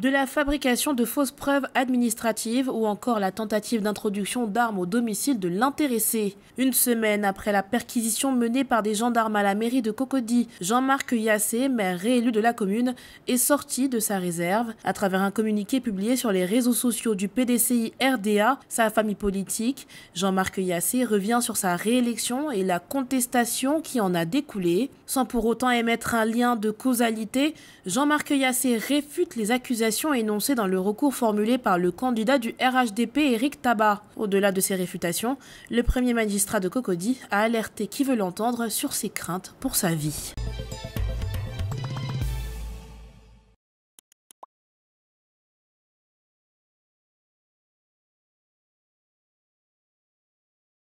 de la fabrication de fausses preuves administratives ou encore la tentative d'introduction d'armes au domicile de l'intéressé. Une semaine après la perquisition menée par des gendarmes à la mairie de Cocody, Jean-Marc Yassé, maire réélu de la commune, est sorti de sa réserve. À travers un communiqué publié sur les réseaux sociaux du PDCI RDA, sa famille politique, Jean-Marc Yassé revient sur sa réélection et la contestation qui en a découlé. Sans pour autant émettre un lien de causalité, Jean-Marc Yassé réfute les accusations est énoncée dans le recours formulé par le candidat du RHDP Éric Tabar. Au-delà de ces réfutations, le premier magistrat de Cocody a alerté qui veut l'entendre sur ses craintes pour sa vie.